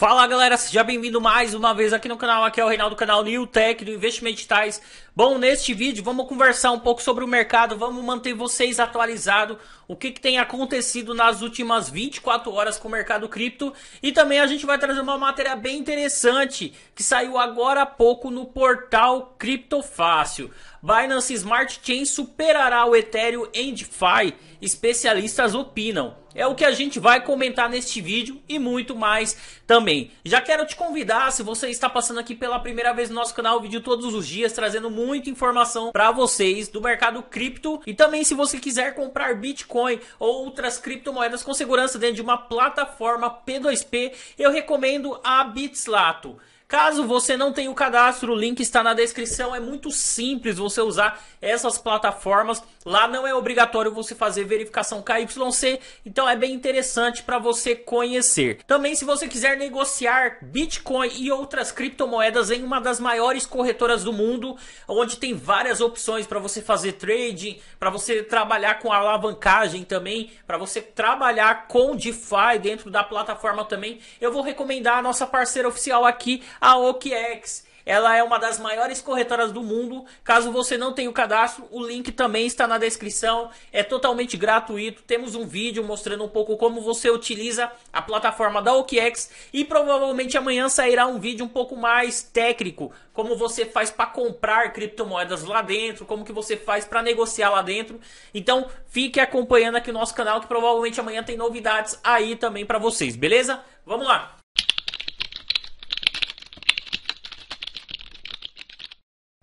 Fala galera, seja bem-vindo mais uma vez aqui no canal, aqui é o Reinaldo do canal Tech do Investimento Tais. Bom, neste vídeo vamos conversar um pouco sobre o mercado, vamos manter vocês atualizados, o que, que tem acontecido nas últimas 24 horas com o mercado cripto e também a gente vai trazer uma matéria bem interessante que saiu agora há pouco no portal Cripto Fácil. Binance Smart Chain superará o Ethereum em DeFi, especialistas opinam. É o que a gente vai comentar neste vídeo e muito mais também. Já quero te convidar, se você está passando aqui pela primeira vez no nosso canal, vídeo todos os dias trazendo muita informação para vocês do mercado cripto e também se você quiser comprar Bitcoin ou outras criptomoedas com segurança dentro de uma plataforma P2P, eu recomendo a Bitslato. Caso você não tenha o cadastro, o link está na descrição. É muito simples você usar essas plataformas. Lá não é obrigatório você fazer verificação KYC, então é bem interessante para você conhecer. Também se você quiser negociar Bitcoin e outras criptomoedas em uma das maiores corretoras do mundo, onde tem várias opções para você fazer trading, para você trabalhar com alavancagem também, para você trabalhar com DeFi dentro da plataforma também, eu vou recomendar a nossa parceira oficial aqui, a OKEx. Ela é uma das maiores corretoras do mundo. Caso você não tenha o cadastro, o link também está na descrição. É totalmente gratuito. Temos um vídeo mostrando um pouco como você utiliza a plataforma da OKEx e provavelmente amanhã sairá um vídeo um pouco mais técnico, como você faz para comprar criptomoedas lá dentro, como que você faz para negociar lá dentro. Então, fique acompanhando aqui o nosso canal que provavelmente amanhã tem novidades aí também para vocês, beleza? Vamos lá.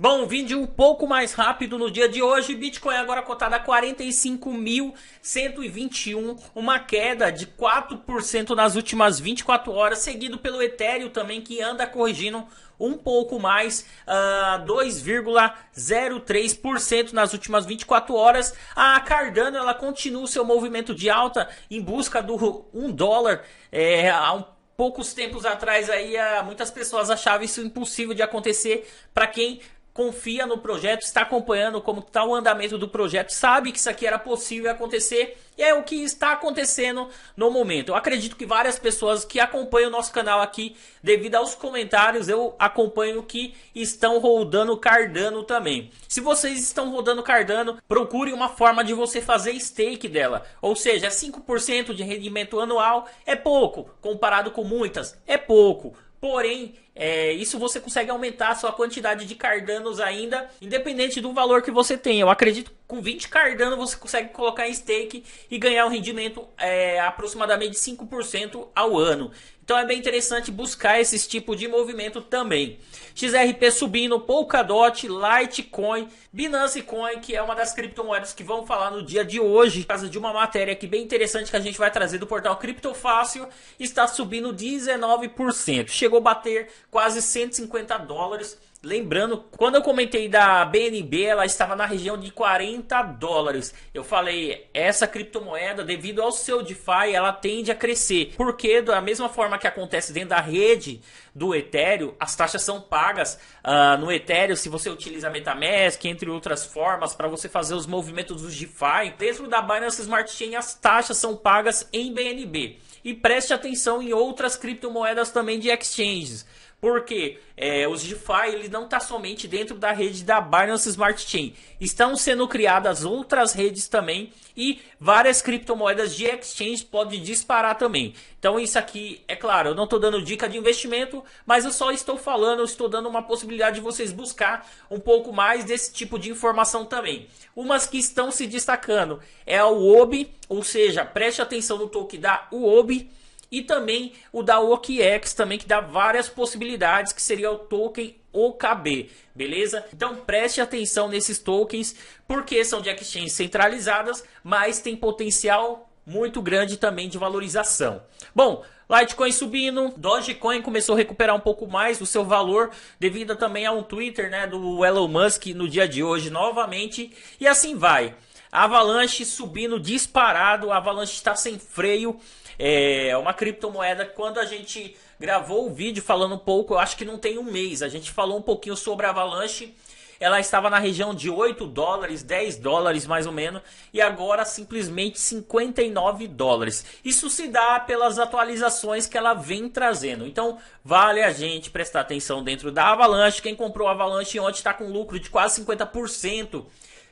Bom, vindo vídeo um pouco mais rápido no dia de hoje. Bitcoin agora cotado a 45.121, uma queda de 4% nas últimas 24 horas, seguido pelo Ethereum também, que anda corrigindo um pouco mais, uh, ah, 2,03% nas últimas 24 horas. A Cardano ela continua o seu movimento de alta em busca do 1 dólar é, a um poucos tempos atrás aí ah, muitas pessoas achavam isso impossível de acontecer para quem confia no projeto, está acompanhando como está o andamento do projeto, sabe que isso aqui era possível acontecer e é o que está acontecendo no momento. Eu acredito que várias pessoas que acompanham o nosso canal aqui, devido aos comentários, eu acompanho que estão rodando Cardano também. Se vocês estão rodando Cardano, procure uma forma de você fazer stake dela, ou seja, 5% de rendimento anual é pouco, comparado com muitas, é pouco. Porém, é, isso você consegue aumentar a sua quantidade de cardanos ainda, independente do valor que você tem. Eu acredito com 20 cardano você consegue colocar em stake e ganhar um rendimento é, aproximadamente 5% ao ano. Então é bem interessante buscar esse tipo de movimento também. XRP subindo, Polkadot, Litecoin, Binance Coin, que é uma das criptomoedas que vamos falar no dia de hoje, por causa de uma matéria aqui bem interessante que a gente vai trazer do portal Criptofácil, está subindo 19%. Chegou a bater quase 150 dólares Lembrando, quando eu comentei da BNB, ela estava na região de 40 dólares. Eu falei, essa criptomoeda, devido ao seu DeFi, ela tende a crescer. Porque da mesma forma que acontece dentro da rede do Ethereum, as taxas são pagas uh, no Ethereum se você utiliza MetaMask, entre outras formas, para você fazer os movimentos dos DeFi. Dentro da Binance Smart Chain, as taxas são pagas em BNB. E preste atenção em outras criptomoedas também de exchanges porque é, os DeFi ele não está somente dentro da rede da Binance Smart Chain. Estão sendo criadas outras redes também e várias criptomoedas de exchange podem disparar também. Então isso aqui, é claro, eu não estou dando dica de investimento, mas eu só estou falando, eu estou dando uma possibilidade de vocês buscar um pouco mais desse tipo de informação também. Umas que estão se destacando é a UOB, ou seja, preste atenção no token da UOB e também o da OKX também, que dá várias possibilidades, que seria o token OKB, beleza? Então preste atenção nesses tokens, porque são de exchanges centralizadas, mas tem potencial muito grande também de valorização. Bom, Litecoin subindo, Dogecoin começou a recuperar um pouco mais o seu valor devido também a um Twitter, né, do Elon Musk no dia de hoje novamente, e assim vai. Avalanche subindo disparado, Avalanche está sem freio é uma criptomoeda que quando a gente gravou o vídeo falando um pouco, eu acho que não tem um mês, a gente falou um pouquinho sobre a Avalanche ela estava na região de 8 dólares, 10 dólares mais ou menos, e agora simplesmente 59 dólares. Isso se dá pelas atualizações que ela vem trazendo. Então, vale a gente prestar atenção dentro da Avalanche. Quem comprou a Avalanche ontem está com lucro de quase 50%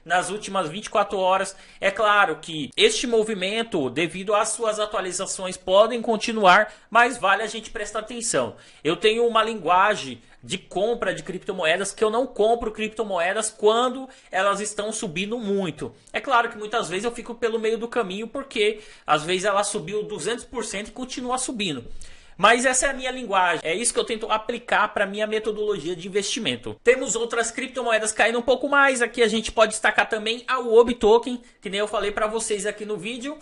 nas últimas 24 horas. É claro que este movimento, devido às suas atualizações, podem continuar, mas vale a gente prestar atenção. Eu tenho uma linguagem de compra de criptomoedas que eu não compro criptomoedas quando elas estão subindo muito. É claro que muitas vezes eu fico pelo meio do caminho porque às vezes ela subiu 200% e continua subindo. Mas essa é a minha linguagem, é isso que eu tento aplicar para minha metodologia de investimento. Temos outras criptomoedas caindo um pouco mais, aqui a gente pode destacar também a Uobi Token, que nem eu falei para vocês aqui no vídeo, uh,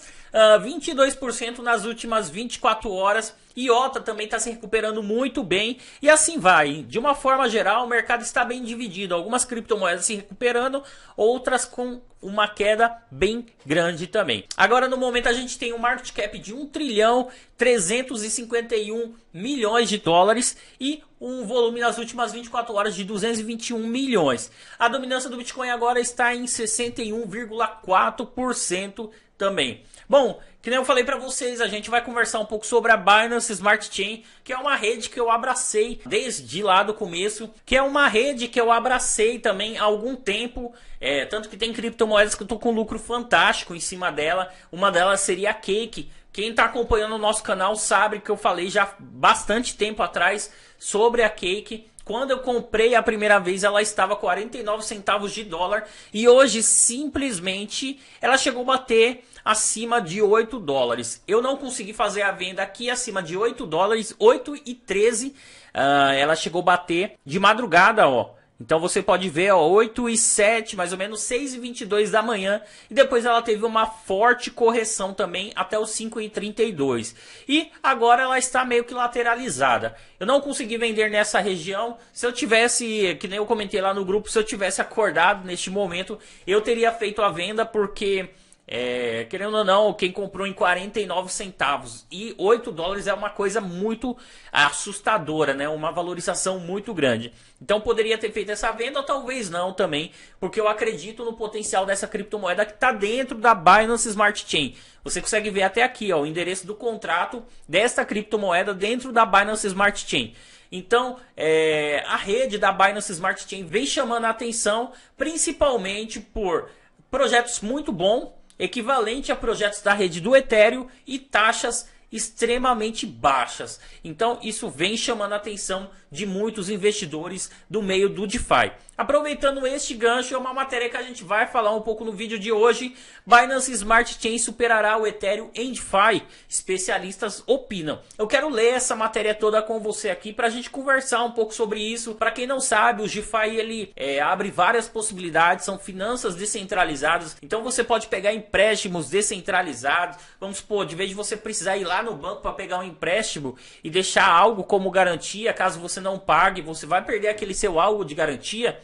ah, 22% nas últimas 24 horas Iota também está se recuperando muito bem e assim vai. De uma forma geral, o mercado está bem dividido. Algumas criptomoedas se recuperando, outras com uma queda bem grande também. Agora, no momento, a gente tem um market cap de 1 trilhão 351 milhões de dólares e um volume nas últimas 24 horas de 221 milhões. A dominância do Bitcoin agora está em 61,4% também. Bom, que nem eu falei para vocês, a gente vai conversar um pouco sobre a Binance Smart Chain, que é uma rede que eu abracei desde lá do começo, que é uma rede que eu abracei também há algum tempo, é, tanto que tem criptomoedas que eu tô com lucro fantástico em cima dela. Uma delas seria a Cake. Quem está acompanhando o nosso canal sabe que eu falei já bastante tempo atrás sobre a Cake. Quando eu comprei a primeira vez, ela estava 49 centavos de dólar e hoje simplesmente ela chegou a bater acima de 8 dólares. Eu não consegui fazer a venda aqui acima de 8 dólares, 8 e 13. Uh, ah, ela chegou a bater de madrugada, ó. Então você pode ver, ó, 8 e 7, mais ou menos 6 e 22 da manhã. E depois ela teve uma forte correção também até os 5 e 32. E agora ela está meio que lateralizada. Eu não consegui vender nessa região. Se eu tivesse, que nem eu comentei lá no grupo, se eu tivesse acordado neste momento, eu teria feito a venda porque é, querendo ou não, quem comprou em 49 centavos e 8 dólares é uma coisa muito assustadora, né? Uma valorização muito grande. Então poderia ter feito essa venda, talvez não também, porque eu acredito no potencial dessa criptomoeda que está dentro da Binance Smart Chain. Você consegue ver até aqui ó, o endereço do contrato desta criptomoeda dentro da Binance Smart Chain. Então, é, a rede da Binance Smart Chain vem chamando a atenção, principalmente por projetos muito bons equivalente a projetos da rede do Ethereum e taxas extremamente baixas. Então isso vem chamando a atenção de muitos investidores do meio do DeFi. Aproveitando este gancho, é uma matéria que a gente vai falar um pouco no vídeo de hoje. Binance Smart Chain superará o Ethereum em DeFi. Especialistas opinam. Eu quero ler essa matéria toda com você aqui para a gente conversar um pouco sobre isso. Para quem não sabe, o DeFi ele é, abre várias possibilidades, são finanças descentralizadas. Então você pode pegar empréstimos descentralizados. Vamos supor, de vez de você precisar ir lá no banco para pegar um empréstimo e deixar algo como garantia, caso você não pague, você vai perder aquele seu algo de garantia.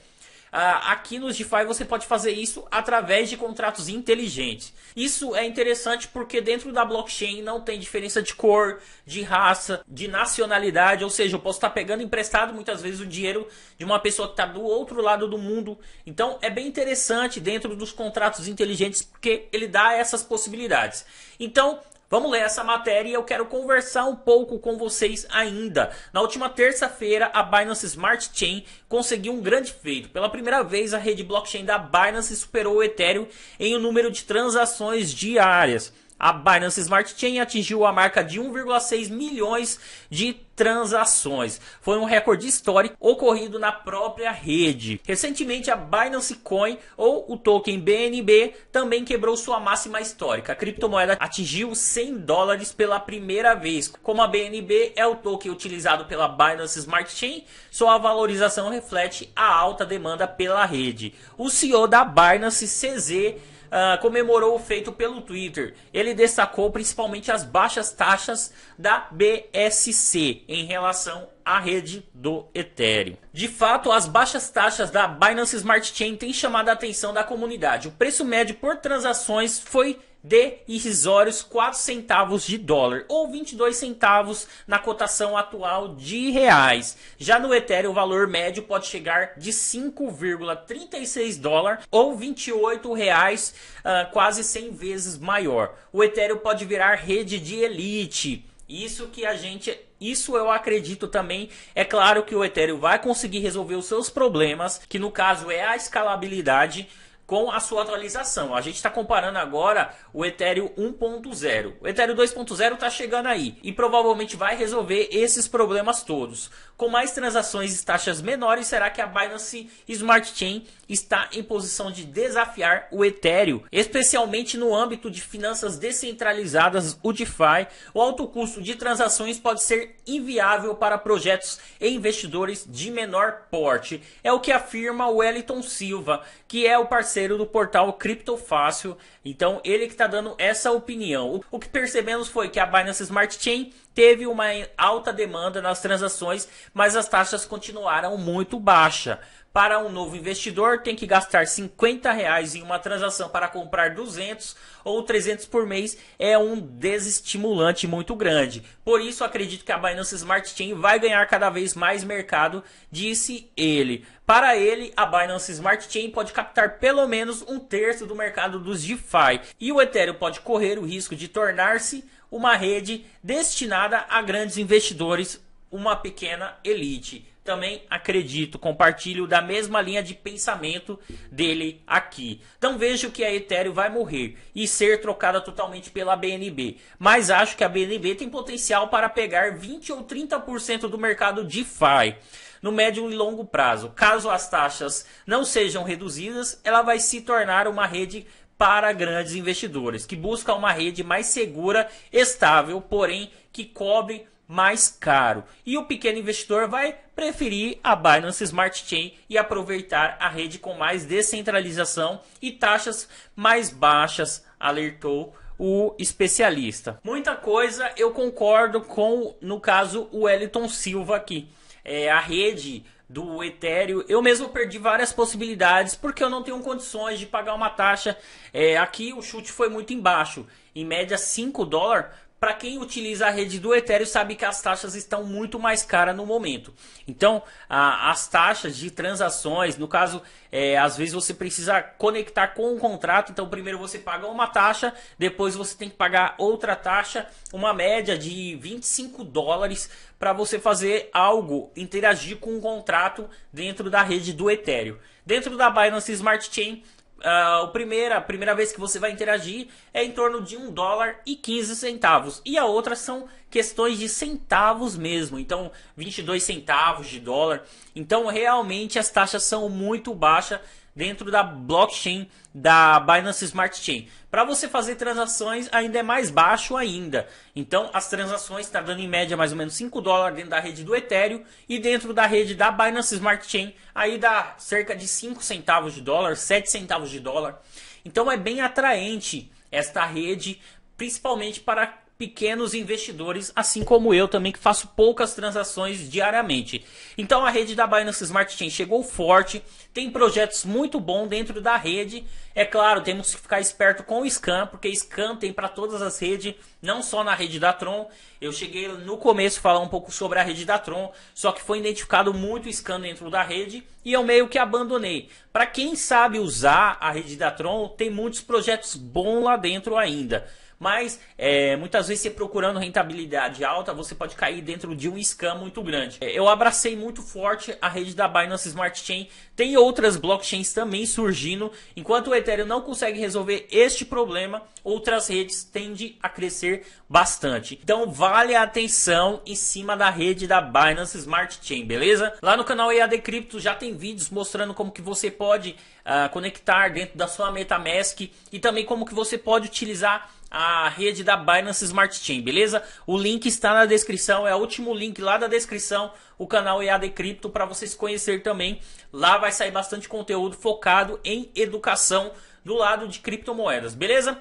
Uh, aqui no DeFi você pode fazer isso através de contratos inteligentes. Isso é interessante porque dentro da blockchain não tem diferença de cor, de raça, de nacionalidade, ou seja, eu posso estar pegando emprestado muitas vezes o dinheiro de uma pessoa que está do outro lado do mundo. Então é bem interessante dentro dos contratos inteligentes porque ele dá essas possibilidades. Então Vamos ler essa matéria e eu quero conversar um pouco com vocês ainda. Na última terça-feira, a Binance Smart Chain conseguiu um grande feito. Pela primeira vez, a rede blockchain da Binance superou o Ethereum em um número de transações diárias. A Binance Smart Chain atingiu a marca de 1,6 milhões de transações. Foi um recorde histórico ocorrido na própria rede. Recentemente, a Binance Coin ou o token BNB também quebrou sua máxima histórica. A criptomoeda atingiu 100 dólares pela primeira vez. Como a BNB é o token utilizado pela Binance Smart Chain, sua valorização reflete a alta demanda pela rede. O CEO da Binance, CZ, uh, comemorou o feito pelo Twitter. Ele destacou principalmente as baixas taxas da BSC em relação à rede do Ethereum. De fato, as baixas taxas da Binance Smart Chain têm chamado a atenção da comunidade. O preço médio por transações foi de irrisórios 4 centavos de dólar ou 22 centavos na cotação atual de reais. Já no Ethereum, o valor médio pode chegar de 5,36 dólar ou 28 reais, uh, quase 100 vezes maior. O Ethereum pode virar rede de elite. Isso que a gente isso eu acredito também. É claro que o Ethereum vai conseguir resolver os seus problemas, que no caso é a escalabilidade com a sua atualização. A gente está comparando agora o Ethereum 1.0. O Ethereum 2.0 está chegando aí e provavelmente vai resolver esses problemas todos. Com mais transações e taxas menores, será que a Binance Smart Chain está em posição de desafiar o Ethereum, especialmente no âmbito de finanças descentralizadas, o DeFi? O alto custo de transações pode ser inviável para projetos e investidores de menor porte. É o que afirma o Wellington Silva, que é o parceiro do portal Fácil. Então, ele que está dando essa opinião. O que percebemos foi que a Binance Smart Chain teve uma alta demanda nas transações, mas as taxas continuaram muito baixas. Para um novo investidor, tem que gastar 50 reais em uma transação para comprar 200 ou 300 por mês é um desestimulante muito grande. Por isso, acredito que a Binance Smart Chain vai ganhar cada vez mais mercado, disse ele. Para ele, a Binance Smart Chain pode captar pelo menos um terço do mercado dos DeFi e o Ethereum pode correr o risco de tornar-se uma rede destinada a grandes investidores, uma pequena elite. Também acredito, compartilho da mesma linha de pensamento dele aqui. Então vejo que a Ethereum vai morrer e ser trocada totalmente pela BNB, mas acho que a BNB tem potencial para pegar 20 ou 30% do mercado DeFi no médio e longo prazo. Caso as taxas não sejam reduzidas, ela vai se tornar uma rede para grandes investidores, que busca uma rede mais segura, estável, porém que cobre mais caro. E o pequeno investidor vai preferir a Binance Smart Chain e aproveitar a rede com mais descentralização e taxas mais baixas, alertou o especialista. Muita coisa eu concordo com, no caso, o Eliton Silva aqui. É, a rede do Ethereum. Eu mesmo perdi várias possibilidades porque eu não tenho condições de pagar uma taxa. É, aqui o chute foi muito embaixo, em média 5 dólares para quem utiliza a rede do Ethereum sabe que as taxas estão muito mais caras no momento. Então, a, as taxas de transações, no caso, é, às vezes você precisa conectar com o um contrato. Então, primeiro você paga uma taxa, depois você tem que pagar outra taxa, uma média de 25 dólares para você fazer algo, interagir com o um contrato dentro da rede do Ethereum. Dentro da Binance Smart Chain, Uh, ah, a, primeira, a primeira vez que você vai interagir é em torno de 1 dólar e 15 centavos. E a outra são questões de centavos mesmo. Então, 22 centavos de dólar. Então, realmente as taxas são muito baixas dentro da blockchain da Binance Smart Chain. Para você fazer transações ainda é mais baixo ainda. Então as transações está dando em média mais ou menos 5 dólares dentro da rede do Ethereum e dentro da rede da Binance Smart Chain aí dá cerca de 5 centavos de dólar, 7 centavos de dólar. Então é bem atraente esta rede, principalmente para pequenos investidores, assim como eu também, que faço poucas transações diariamente. Então a rede da Binance Smart Chain chegou forte, tem projetos muito bons dentro da rede. É claro, temos que ficar esperto com o Scam, porque Scam tem para todas as redes, não só na rede da Tron. Eu cheguei no começo a falar um pouco sobre a rede da Tron, só que foi identificado muito Scam dentro da rede e eu meio que abandonei. Para quem sabe usar a rede da Tron, tem muitos projetos bons lá dentro ainda. Mas é, muitas vezes você procurando rentabilidade alta, você pode cair dentro de um scam muito grande. É, eu abracei muito forte a rede da Binance Smart Chain. Tem outras blockchains também surgindo. Enquanto o Ethereum não consegue resolver este problema, outras redes tendem a crescer bastante. Então vale a atenção em cima da rede da Binance Smart Chain, beleza? Lá no canal EAD Cripto já tem vídeos mostrando como que você pode uh, conectar dentro da sua MetaMask e também como que você pode utilizar a rede da Binance Smart Chain, beleza? O link está na descrição, é o último link lá da descrição, o canal EAD Cripto para vocês conhecer também. Lá vai sair bastante conteúdo focado em educação do lado de criptomoedas, beleza?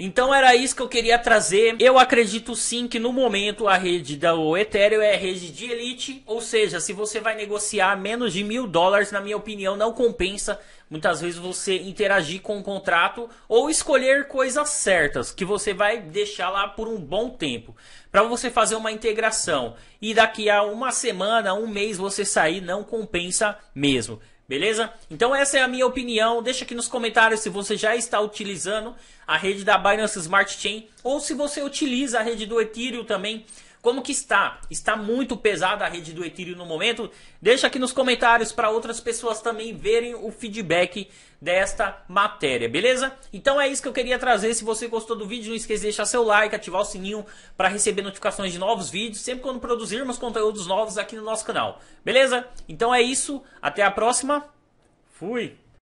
Então era isso que eu queria trazer. Eu acredito sim que no momento a rede do Ethereum é rede de elite, ou seja, se você vai negociar menos de mil dólares, na minha opinião, não compensa muitas vezes você interagir com o contrato ou escolher coisas certas que você vai deixar lá por um bom tempo para você fazer uma integração e daqui a uma semana, um mês você sair não compensa mesmo. Beleza? Então essa é a minha opinião. Deixa aqui nos comentários se você já está utilizando a rede da Binance Smart Chain ou se você utiliza a rede do Ethereum também como que está? Está muito pesada a rede do Ethereum no momento? Deixa aqui nos comentários para outras pessoas também verem o feedback desta matéria, beleza? Então é isso que eu queria trazer. Se você gostou do vídeo, não esqueça de deixar seu like, ativar o sininho para receber notificações de novos vídeos, sempre quando produzirmos conteúdos novos aqui no nosso canal, beleza? Então é isso, até a próxima. Fui!